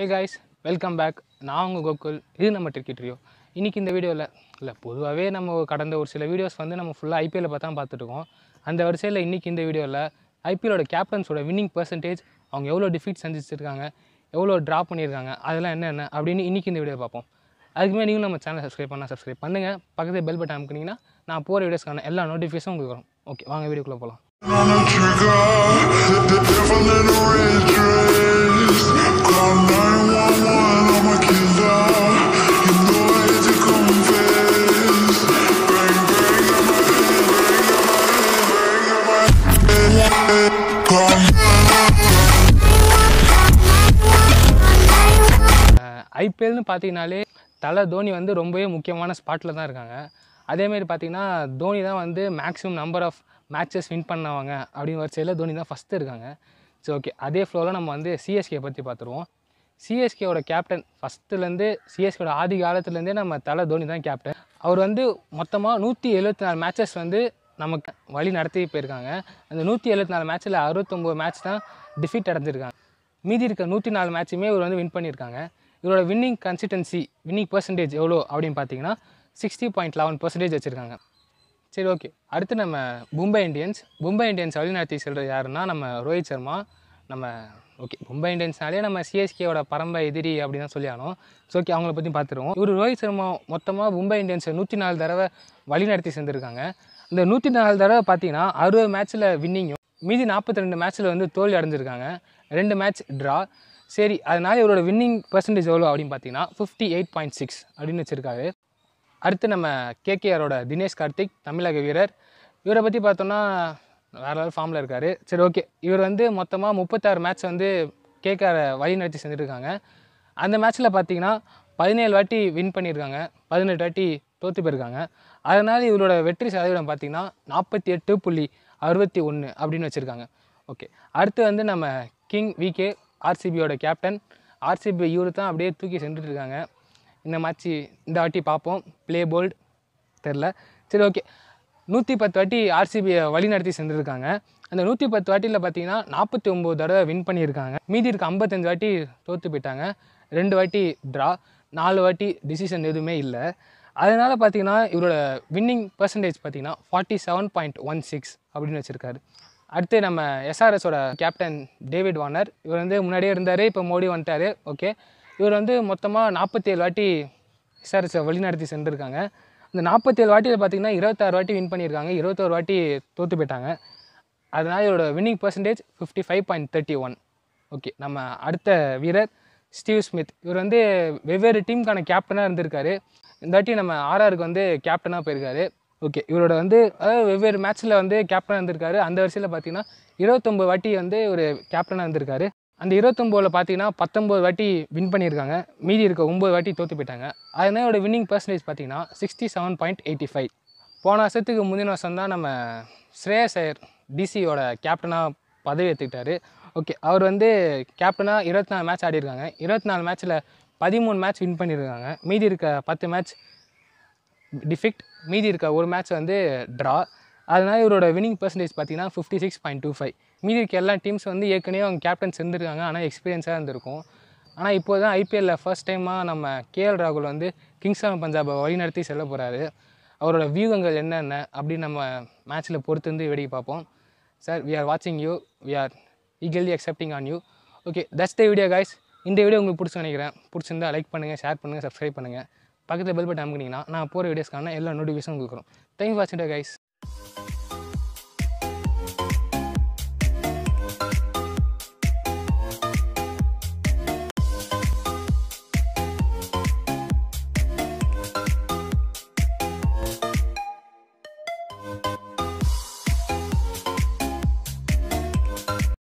hey guys welcome back நான் உங்கள் கோகுல் இது நம்ம டிரிக்கிட்ரியோ இன்றைக்கி இந்த வீடியோவில் இல்லை பொதுவாகவே நம்ம கடந்த ஒரு சில வீடியோஸ் வந்து நம்ம ஃபுல்லாக பார்த்து பார்த்தா பார்த்துட்ருக்கோம் அந்த வரிசையில் இன்றைக்கி இந்த வீடியோவில் ஐபிஎலோட கேப்டன்ஸோட வின்னிங் பர்சன்டேஜ் அவங்க எவ்வளோ டிஃபிட் சந்திச்சிருக்காங்க எவ்வளோ ட்ரா பண்ணியிருக்காங்க அதெல்லாம் என்னென்ன அப்படின்னு இன்றைக்கி இந்த வீடியோ பார்ப்போம் அதுக்குமே நீங்கள் நம்ம சேனல் சப்ஸ்கிரைப் பண்ணால் சப்ஸ்கிரைப் பண்ணுங்கள் பக்கத்தில் பெல் பட்டன் அமுக்குனிங்கன்னா நான் போகிற வீடியோஸ்க்கான எல்லா நோட்டிஃபிகேஷனும் உங்களுக்கு வரும் ஓகே வாங்க வீடியோக்குள்ளே போகலாம் ஐபிஎல்னு பார்த்தீங்கனாலே தலை தோனி வந்து ரொம்பவே முக்கியமான ஸ்பாட்டில் தான் இருக்காங்க அதேமாரி பார்த்திங்கன்னா தோனி தான் வந்து maximum number of matches win பண்ணவங்க அப்படின்னு செயலில் தோனி தான் ஃபஸ்ட்டு இருக்காங்க ஸோ ஓகே அதே ஃப்ளோவில் நம்ம வந்து சிஎஸ்கே பற்றி பார்த்துருவோம் சிஎஸ்கேவோட கேப்டன் ஃபஸ்ட்டுலேருந்து சிஎஸ்கேட ஆதி காலத்துலேருந்தே நம்ம தலை தோனி தான் கேப்டன் அவர் வந்து மொத்தமாக நூற்றி எழுபத்தி நாலு மேட்சஸ் வந்து நமக்கு வழி நடத்தி போயிருக்காங்க அந்த நூற்றி எழுபத்தி நாலு மேட்ச்சில் அறுபத்தொம்போது மேட்ச் தான் டிஃபீட் அடைஞ்சிருக்காங்க மீதி இருக்க நூற்றி நாலு மேட்ச்சுமே இவர் வந்து வின் பண்ணியிருக்காங்க இவரோட வின்னிங் கன்சிஸ்டன்சி வின்னிங் பர்சன்டேஜ் எவ்வளோ அப்படின்னு பார்த்தீங்கன்னா சிக்ஸ்டி பாயிண்ட் லெவன் பர்சன்டேஜ் வச்சுருக்காங்க சரி ஓகே அடுத்து நம்ம மும்பை இந்தியன்ஸ் மும்பை இந்தியன்ஸ் வழிநடத்தி செல்கிற யாருன்னா நம்ம ரோஹித் சர்மா நம்ம ஓகே மும்பை இந்தியன்ஸ்னாலே நம்ம சிஎஸ்கேவோட பரம்பை எதிரி அப்படின்னு தான் சொல்லியானோம் ஸோ ஓகே அவங்கள பற்றி பார்த்துருவோம் இவர் ரோஹித் சர்மா மொத்தமாக மும்பை இந்தியன்ஸை நூற்றி நாலு தடவை வழிநடத்தி சேர்ந்துருக்காங்க இந்த நூற்றி நாலு தடவை பார்த்தீங்கன்னா அறுபது மேட்ச்சில் வின்னிங்கும் மீதி நாற்பத்தி ரெண்டு மேட்ச்சில் வந்து தோல்வி அடைஞ்சிருக்காங்க ரெண்டு மேட்ச் ட்ரா சரி அதனால் இவரோட வின்னிங் பர்சன்டேஜ் எவ்வளோ அப்படின்னு பார்த்தீங்கன்னா ஃபிஃப்டி எயிட் பாயிண்ட் சிக்ஸ் அப்படின்னு வச்சுருக்காரு அடுத்து நம்ம கேகேஆரோட தினேஷ் கார்த்திக் தமிழக வீரர் இவரை பற்றி பார்த்தோன்னா வேறு லெவல் ஃபார்மில் இருக்கார் சரி ஓகே இவர் வந்து மொத்தமாக முப்பத்தாறு மேட்ச் வந்து கேகேஆரை வழி நடத்தி செஞ்சுருக்காங்க அந்த மேட்ச்சில் பார்த்தீங்கன்னா பதினேழு வாட்டி வின் பண்ணியிருக்காங்க பதினெட்டு வாட்டி தோற்று போயிருக்காங்க அதனால் இவரோட வெற்றி சதவீதம் பார்த்திங்கன்னா நாற்பத்தி எட்டு புள்ளி அறுபத்தி ஒன்று அப்படின்னு வச்சுருக்காங்க ஓகே அடுத்து வந்து நம்ம கிங் விகே ஆர்சிபியோட கேப்டன் ஆர்சிபி இவர் தான் அப்படியே தூக்கி சென்றுட்டுருக்காங்க இருக்காங்க இந்த மேட்ச்சு இந்த வாட்டி பார்ப்போம் ப்ளே போல்டு தெரில சரி ஓகே நூற்றி பத்து வாட்டி ஆர்சிபியை வழி நடத்தி சென்றிருக்காங்க அந்த நூற்றி பத்து வாட்டியில் பார்த்தீங்கன்னா நாற்பத்தி ஒம்பது தடவை வின் பண்ணியிருக்காங்க மீதி இருக்க ஐம்பத்தஞ்சு வாட்டி தோற்று போயிட்டாங்க ரெண்டு வாட்டி ட்ரா நாலு வாட்டி டிசிஷன் எதுவுமே இல்லை அதனால் பார்த்தீங்கன்னா இவரோட வின்னிங் பர்சன்டேஜ் பார்த்தீங்கன்னா forty seven point one six அப்படின்னு வச்சுருக்காரு அடுத்து நம்ம எஸ்ஆர்எஸோட கேப்டன் டேவிட் வார்னர் இவர் வந்து முன்னாடியே இருந்தார் இப்போ மோடி வந்துட்டார் ஓகே இவர் வந்து மொத்தமாக நாற்பத்தேழு வாட்டி விசாரிச்ச வழிநடத்தி சென்றிருக்காங்க அந்த நாற்பத்தேழு வாட்டியில் பார்த்திங்கன்னா இருபத்தாறு வாட்டி வின் பண்ணியிருக்காங்க இருபத்தோரு வாட்டி தோற்று போயிட்டாங்க அதனால் இவரோட winning percentage fifty five point thirty one okay நம்ம அடுத்த வீரர் ஸ்டீவ் ஸ்மித் இவர் வந்து வெவ்வேறு டீமுக்கான கேப்டனாக இருந்திருக்காரு இந்த வாட்டி நம்ம ஆர்ஆருக்கு வந்து கேப்டனாக போயிருக்காரு ஓகே இவரோட வந்து அதாவது வெவ்வேறு மேட்ச்சில் வந்து கேப்டனாக இருந்திருக்காரு அந்த வரிசையில் பார்த்தீங்கன்னா இருபத்தொம்பது வாட்டி வந்து ஒரு கேப்டனாக இருந்திருக்காரு அந்த இருபத்தொம்போதில் பார்த்தீங்கன்னா பத்தொம்போது வாட்டி வின் பண்ணியிருக்காங்க மீதி இருக்க ஒம்பது வாட்டி தோற்று போயிட்டாங்க அதனால என்னோடய வின்னிங் பர்சன்டேஜ் பார்த்தீங்கன்னா sixty seven point eighty five போன வருஷத்துக்கு முந்தின வருஷம் தான் நம்ம ஸ்ரேயா ஐயர் டிசியோட கேப்டனாக பதவி எடுத்துக்கிட்டாரு ஓகே அவர் வந்து கேப்டனாக இருபத்தி நாலு மேட்ச் ஆடிருக்காங்க இருபத்தி நாலு மேட்ச்சில் பதிமூணு மேட்ச் வின் பண்ணியிருக்காங்க மீதி இருக்க பத்து மேட்ச் டிஃபிக்ட் மீதி இருக்க ஒரு மேட்ச் வந்து ட்ரா அதனால் இவரோட வினிங் பர்சன்டேஜ் பார்த்தீங்கன்னா fifty six point two five மீதி இருக்க எல்லா டீம்ஸ் வந்து ஏற்கனவே அவங்க கேப்டன்ஸ் இருந்திருக்காங்க ஆனால் எக்ஸ்பீரியன்ஸாக இருந்திருக்கும் ஆனால் இப்போ தான் ஐபிஎல்லில் ஃபர்ஸ்ட் டைமாக நம்ம கேஎல் ராகுல் வந்து கிங்ஸ் லெவன் பஞ்சாபை வழிநடத்தி செல்ல போகிறாரு அவரோட வியூகங்கள் என்னென்ன அப்படின்னு நம்ம மேட்ச்சில் பொறுத்து வந்து பார்ப்போம் சார் வி ஆர் வாட்சிங் you we are equally accepting on you okay that's the video guys இந்த வீடியோ உங்களுக்கு பிடிச்சி நினைக்கிறேன் பிடிச்சிருந்தா லைக் பண்ணுங்கள் ஷேர் பண்ணுங்கள் சப்ஸ்கிரைப் பண்ணுங்கள் பக்கத்தில் பெல் பட்டன் அமுக்குனீங்கன்னா நான் போகிற வீடியோஸ்க்கான எல்லா நோட்டிஃபிகேஷனும் கொடுக்குறோம் தேங்க்ஸ் வாட்சிங் கைஸ் Thank you